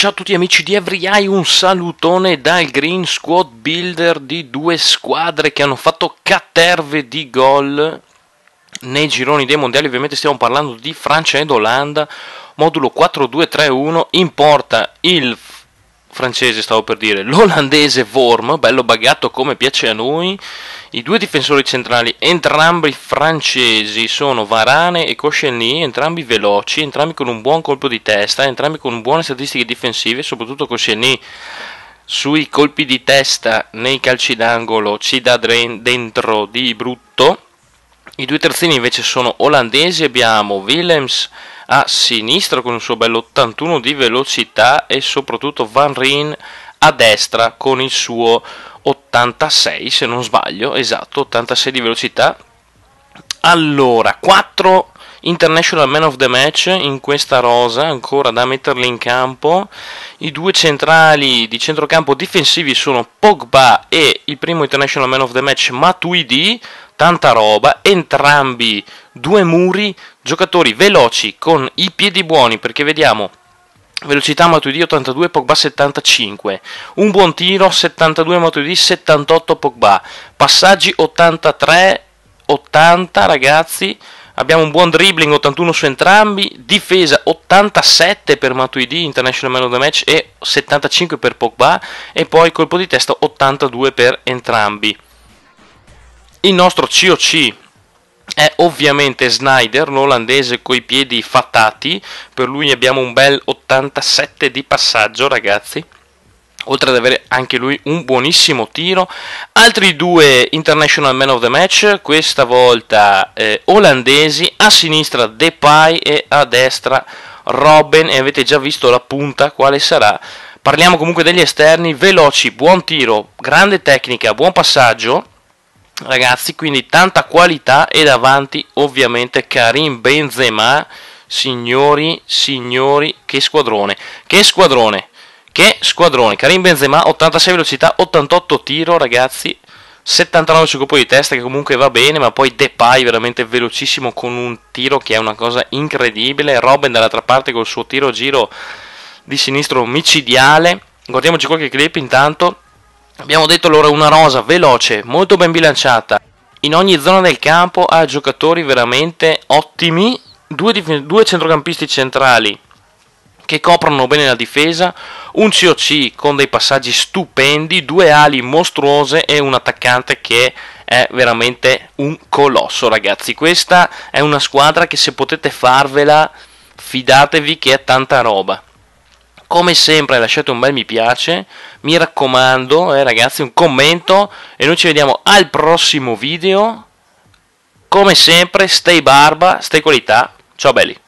Ciao a tutti amici di EveryEye, un salutone dal Green Squad Builder di due squadre che hanno fatto caterve di gol nei gironi dei mondiali, ovviamente stiamo parlando di Francia ed Olanda, modulo 4-2-3-1, in porta il francese stavo per dire, l'olandese Worm, bello bagato come piace a noi, i due difensori centrali, entrambi francesi, sono Varane e Koscielny, entrambi veloci, entrambi con un buon colpo di testa, entrambi con buone statistiche difensive, soprattutto Koscielny sui colpi di testa nei calci d'angolo ci dà dentro di brutto, i due terzini invece sono olandesi, abbiamo Willems a sinistra con il suo bello 81 di velocità e soprattutto Van Rijn a destra con il suo 86 se non sbaglio, esatto, 86 di velocità. Allora, 4 International Man of the Match in questa rosa, ancora da metterli in campo. I due centrali di centrocampo difensivi sono Pogba e il primo International Man of the Match Matuidi, tanta roba, entrambi due muri, giocatori veloci con i piedi buoni perché vediamo Velocità Matuidi 82, Pogba 75. Un buon tiro 72 Matuidi, 78 Pogba. Passaggi 83, 80 ragazzi. Abbiamo un buon dribbling 81 su entrambi, difesa 87 per Matuidi, International Man of the Match, e 75 per Pogba, e poi colpo di testa 82 per entrambi. Il nostro COC è ovviamente Snyder, l'olandese coi piedi fatati, per lui abbiamo un bel 87 di passaggio ragazzi oltre ad avere anche lui un buonissimo tiro. Altri due International Man of the Match, questa volta eh, olandesi, a sinistra Depay e a destra Robben e avete già visto la punta quale sarà. Parliamo comunque degli esterni, veloci, buon tiro, grande tecnica, buon passaggio. Ragazzi, quindi tanta qualità e davanti ovviamente Karim Benzema. Signori, signori, che squadrone, che squadrone che squadrone, Karim Benzema 86 velocità, 88 tiro ragazzi 79 su colpo di testa che comunque va bene, ma poi Depay veramente velocissimo con un tiro che è una cosa incredibile, Robin dall'altra parte col suo tiro giro di sinistro micidiale. Guardiamoci qualche clip intanto. Abbiamo detto allora una rosa veloce, molto ben bilanciata. In ogni zona del campo ha giocatori veramente ottimi, due, due centrocampisti centrali che coprono bene la difesa, un COC con dei passaggi stupendi, due ali mostruose e un attaccante che è veramente un colosso, ragazzi. Questa è una squadra che se potete farvela, fidatevi che è tanta roba. Come sempre lasciate un bel mi piace, mi raccomando eh, ragazzi un commento e noi ci vediamo al prossimo video. Come sempre, stay barba, stay qualità, ciao belli.